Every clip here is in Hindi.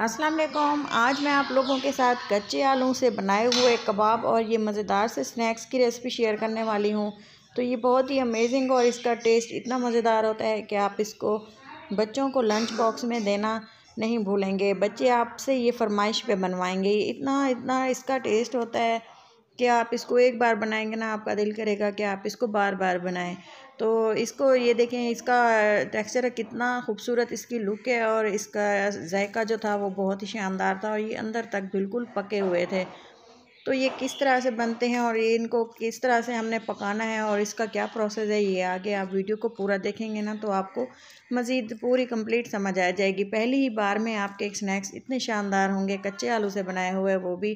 अस्सलाम वालेकुम आज मैं आप लोगों के साथ कच्चे आलू से बनाए हुए कबाब और ये मज़ेदार से स्नैक्स की रेसिपी शेयर करने वाली हूँ तो ये बहुत ही अमेजिंग और इसका टेस्ट इतना मज़ेदार होता है कि आप इसको बच्चों को लंच बॉक्स में देना नहीं भूलेंगे बच्चे आपसे ये फरमाइश पे बनवाएंगे इतना इतना इसका टेस्ट होता है कि आप इसको एक बार बनाएंगे ना आपका दिल करेगा कि आप इसको बार बार बनाएं तो इसको ये देखें इसका टेक्सचर कितना खूबसूरत इसकी लुक है और इसका जायका जो था वो बहुत ही शानदार था और ये अंदर तक बिल्कुल पके हुए थे तो ये किस तरह से बनते हैं और ये इनको किस तरह से हमने पकाना है और इसका क्या प्रोसेस है ये आगे आप वीडियो को पूरा देखेंगे ना तो आपको मज़ीद पूरी कंप्लीट समझ आ जाएगी पहली ही बार में आपके स्नैक्स इतने शानदार होंगे कच्चे आलू से बनाए हुए वो भी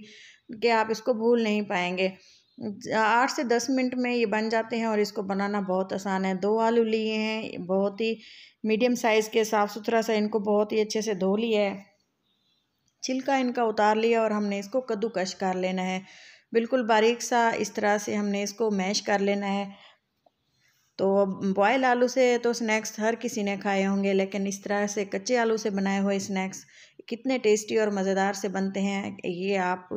कि आप इसको भूल नहीं पाएंगे आठ से दस मिनट में ये बन जाते हैं और इसको बनाना बहुत आसान है दो आलू लिए हैं बहुत ही मीडियम साइज़ के साफ़ सुथरा सा इनको बहुत ही अच्छे से धो लिया है छिलका इनका उतार लिया और हमने इसको कद्दूकश कर लेना है बिल्कुल बारीक सा इस तरह से हमने इसको मैश कर लेना है तो बॉयल आलू से तो स्नैक्स हर किसी ने खाए होंगे लेकिन इस तरह से कच्चे आलू से बनाए हुए स्नैक्स कितने टेस्टी और मज़ेदार से बनते हैं ये आप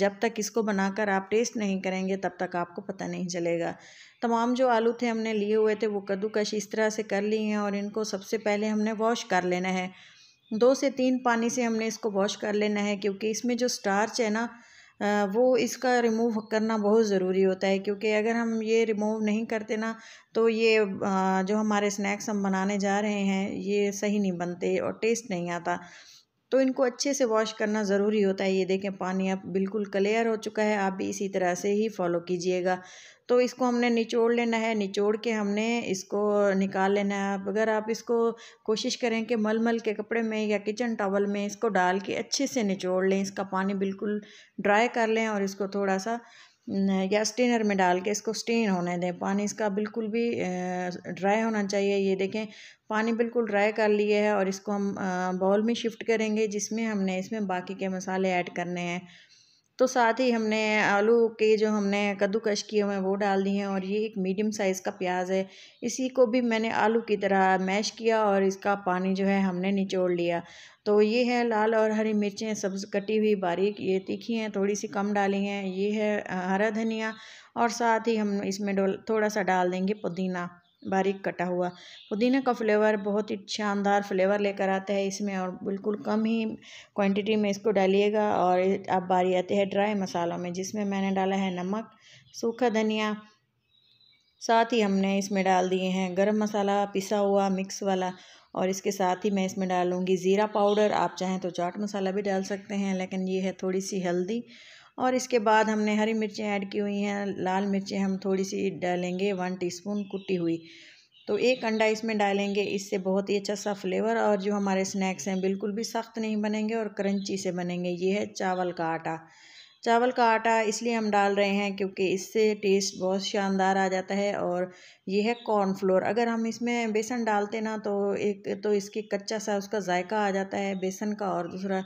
जब तक इसको बनाकर आप टेस्ट नहीं करेंगे तब तक आपको पता नहीं चलेगा तमाम जो आलू थे हमने लिए हुए थे वो कद्दूकश इस तरह से कर लिए हैं और इनको सबसे पहले हमने वॉश कर लेना है दो से तीन पानी से हमने इसको वॉश कर लेना है क्योंकि इसमें जो स्टार्च है ना वो इसका रिमूव करना बहुत ज़रूरी होता है क्योंकि अगर हम ये रिमूव नहीं करते ना तो ये जो हमारे स्नैक्स हम बनाने जा रहे हैं ये सही नहीं बनते और टेस्ट नहीं आता तो इनको अच्छे से वॉश करना ज़रूरी होता है ये देखें पानी अब बिल्कुल क्लियर हो चुका है आप भी इसी तरह से ही फॉलो कीजिएगा तो इसको हमने निचोड़ लेना है निचोड़ के हमने इसको निकाल लेना है आप अगर आप इसको कोशिश करें कि मलमल के कपड़े में या किचन टॉवल में इसको डाल के अच्छे से निचोड़ लें इसका पानी बिल्कुल ड्राई कर लें और इसको थोड़ा सा या स्टेनर में डाल के इसको स्टेन होने दें पानी इसका बिल्कुल भी ड्राई होना चाहिए ये देखें पानी बिल्कुल ड्राई कर लिए है और इसको हम बाउल में शिफ्ट करेंगे जिसमें हमने इसमें बाकी के मसाले ऐड करने हैं तो साथ ही हमने आलू के जो हमने कद्दूकश किए हुए हैं वो डाल दिए हैं और ये एक मीडियम साइज़ का प्याज है इसी को भी मैंने आलू की तरह मैश किया और इसका पानी जो है हमने निचोड़ लिया तो ये है लाल और हरी मिर्चें सब्ज़ कटी हुई बारीक ये तीखी हैं थोड़ी सी कम डाली हैं ये है हरा धनिया और साथ ही हम इसमें थोड़ा सा डाल देंगे पुदीना बारीक कटा हुआ पुदीना का फ्लेवर बहुत ही शानदार फ्लेवर लेकर आता है इसमें और बिल्कुल कम ही क्वांटिटी में इसको डालिएगा और अब बारी आती है ड्राई मसालों में जिसमें मैंने डाला है नमक सूखा धनिया साथ ही हमने इसमें डाल दिए हैं गरम मसाला पिसा हुआ मिक्स वाला और इसके साथ ही मैं इसमें डालूँगी ज़ीरा पाउडर आप चाहें तो चाट मसाला भी डाल सकते हैं लेकिन ये है थोड़ी सी हल्दी और इसके बाद हमने हरी मिर्चें ऐड की हुई हैं लाल मिर्चें हम थोड़ी सी डालेंगे वन टीस्पून कुटी हुई तो एक अंडा इसमें डालेंगे इससे बहुत ही अच्छा सा फ्लेवर और जो हमारे स्नैक्स हैं बिल्कुल भी सख्त नहीं बनेंगे और क्रंची से बनेंगे ये है चावल का आटा चावल का आटा इसलिए हम डाल रहे हैं क्योंकि इससे टेस्ट बहुत शानदार आ जाता है और ये है कॉर्नफ्लोर अगर हम इसमें बेसन डालते ना तो एक तो इसकी कच्चा सा उसका जायका आ जाता है बेसन का और दूसरा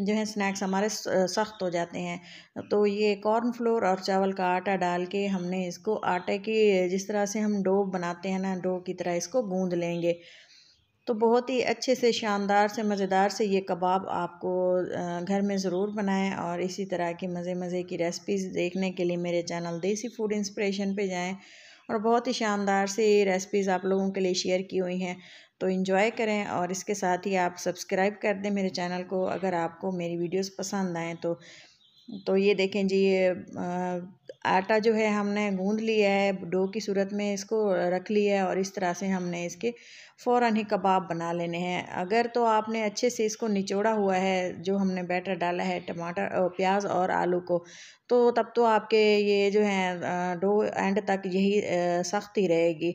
जो है स्नैक्स हमारे सख्त हो जाते हैं तो ये कॉर्नफ्लोर और चावल का आटा डाल के हमने इसको आटे की जिस तरह से हम डो बनाते हैं ना डो की तरह इसको गूँध लेंगे तो बहुत ही अच्छे से शानदार से मज़ेदार से ये कबाब आपको घर में ज़रूर बनाएं और इसी तरह की मज़े मज़े की रेसिपीज़ देखने के लिए मेरे चैनल देसी फूड इंस्पिरेशन पे जाएं और बहुत ही शानदार से रेसिपीज़ आप लोगों के लिए शेयर की हुई हैं तो इन्जॉय करें और इसके साथ ही आप सब्सक्राइब कर दें मेरे चैनल को अगर आपको मेरी वीडियोज़ पसंद आएँ तो तो ये देखें जी ये आटा जो है हमने गूंद लिया है डो की सूरत में इसको रख लिया है और इस तरह से हमने इसके फ़ौर ही कबाब बना लेने हैं अगर तो आपने अच्छे से इसको निचोड़ा हुआ है जो हमने बैटर डाला है टमाटर प्याज और आलू को तो तब तो आपके ये जो है डो एंड तक यही सख्ती रहेगी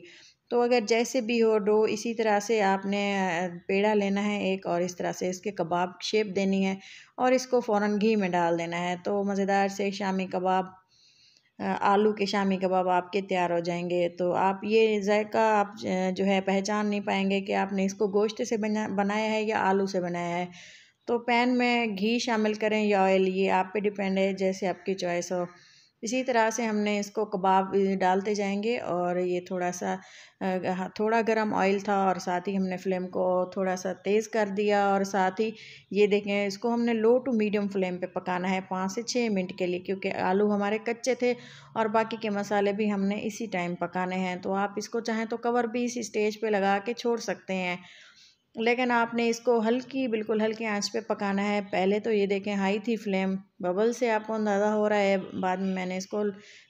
तो अगर जैसे भी हो डो इसी तरह से आपने पेड़ा लेना है एक और इस तरह से इसके कबाब शेप देनी है और इसको फ़ौरन घी में डाल देना है तो मज़ेदार से शामी कबाब आलू के शामी कबाब आपके तैयार हो जाएंगे तो आप ये जायका आप जो है पहचान नहीं पाएंगे कि आपने इसको गोश्त से बना बनाया है या आलू से बनाया है तो पैन में घी शामिल करें या ऑयल ये आप पे डिपेंड है जैसे आपकी चॉइस हो इसी तरह से हमने इसको कबाब डालते जाएंगे और ये हाँ, थोड़ा सा थोड़ा गर्म ऑयल था और साथ ही हमने फ्लेम को थोड़ा सा तेज़ कर दिया और साथ ही ये देखें इसको हमने लो टू मीडियम फ्लेम पे पकाना है पाँच से छः मिनट के लिए क्योंकि आलू हमारे कच्चे थे और बाकी के मसाले भी हमने इसी टाइम पकाने हैं तो आप इसको चाहें तो कवर भी इसी स्टेज पर लगा के छोड़ सकते हैं लेकिन आपने इसको हल्की बिल्कुल हल्की आंच पे पकाना है पहले तो ये देखें हाई थी फ्लेम बबल से आपको अंदाज़ा हो रहा है बाद में मैंने इसको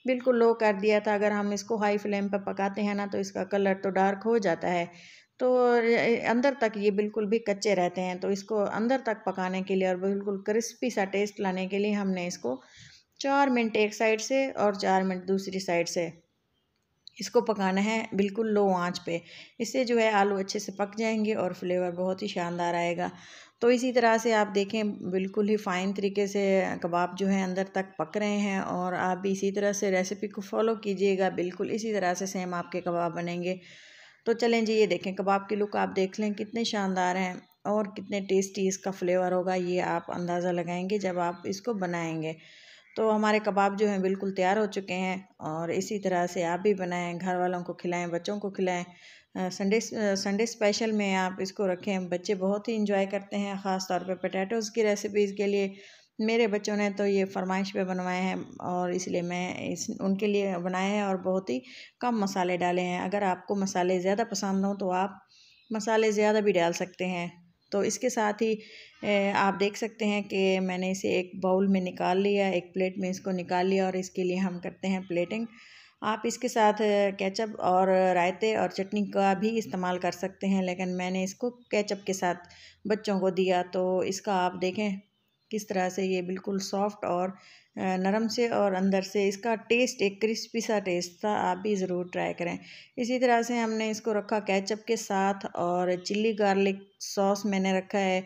बिल्कुल लो कर दिया था अगर हम इसको हाई फ्लेम पर पकाते हैं ना तो इसका कलर तो डार्क हो जाता है तो अंदर तक ये बिल्कुल भी कच्चे रहते हैं तो इसको अंदर तक पकाने के लिए और बिल्कुल क्रिस्पी सा टेस्ट लाने के लिए हमने इसको चार मिनट एक साइड से और चार मिनट दूसरी साइड से इसको पकाना है बिल्कुल लो आंच पे इससे जो है आलू अच्छे से पक जाएंगे और फ्लेवर बहुत ही शानदार आएगा तो इसी तरह से आप देखें बिल्कुल ही फ़ाइन तरीके से कबाब जो है अंदर तक पक रहे हैं और आप भी इसी तरह से रेसिपी को फॉलो कीजिएगा बिल्कुल इसी तरह से सेम आपके कबाब बनेंगे तो चलें जी ये देखें कबाब की लुक आप देख लें कितने शानदार हैं और कितने टेस्टी इसका फ्लेवर होगा ये आप अंदाज़ा लगाएंगे जब आप इसको बनाएंगे तो हमारे कबाब जो हैं बिल्कुल तैयार हो चुके हैं और इसी तरह से आप भी बनाएं घर वालों को खिलाएं बच्चों को खिलाएं संडे संडे स्पेशल में आप इसको रखें बच्चे बहुत ही इंजॉय करते हैं ख़ास तौर पे पटेटोज़ की रेसिपीज़ के लिए मेरे बच्चों ने तो ये फरमाइश पे बनवाए हैं और इसलिए मैं इस उनके लिए बनाए हैं और बहुत ही कम मसाले डाले हैं अगर आपको मसाले ज़्यादा पसंद हों तो आप मसाले ज़्यादा भी डाल सकते हैं तो इसके साथ ही आप देख सकते हैं कि मैंने इसे एक बाउल में निकाल लिया एक प्लेट में इसको निकाल लिया और इसके लिए हम करते हैं प्लेटिंग आप इसके साथ केचप और रायते और चटनी का भी इस्तेमाल कर सकते हैं लेकिन मैंने इसको केचप के साथ बच्चों को दिया तो इसका आप देखें किस तरह से ये बिल्कुल सॉफ्ट और नरम से और अंदर से इसका टेस्ट एक क्रिस्पी सा टेस्ट था आप भी ज़रूर ट्राई करें इसी तरह से हमने इसको रखा कैचअप के साथ और चिल्ली गार्लिक सॉस मैंने रखा है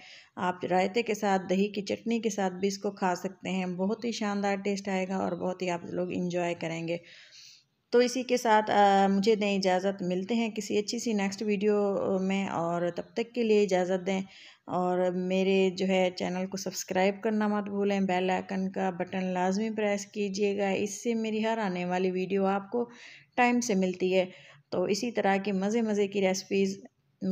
आप रायते के साथ दही की चटनी के साथ भी इसको खा सकते हैं बहुत ही शानदार टेस्ट आएगा और बहुत ही आप लोग इंजॉय करेंगे तो इसी के साथ आ, मुझे दें इजाज़त मिलते हैं किसी अच्छी सी नेक्स्ट वीडियो में और तब तक के लिए इजाज़त दें और मेरे जो है चैनल को सब्सक्राइब करना मत भूलें बेल आइकन का बटन लाजमी प्रेस कीजिएगा इससे मेरी हर आने वाली वीडियो आपको टाइम से मिलती है तो इसी तरह की मज़े मज़े की रेसिपीज़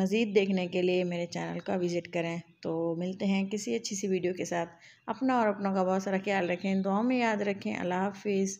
मज़ीद देखने के लिए मेरे चैनल का विज़िट करें तो मिलते हैं किसी अच्छी सी वीडियो के साथ अपना और अपनों का बहुत सारा ख्याल रखें दुआ में याद रखें अल्लाह हाफिज़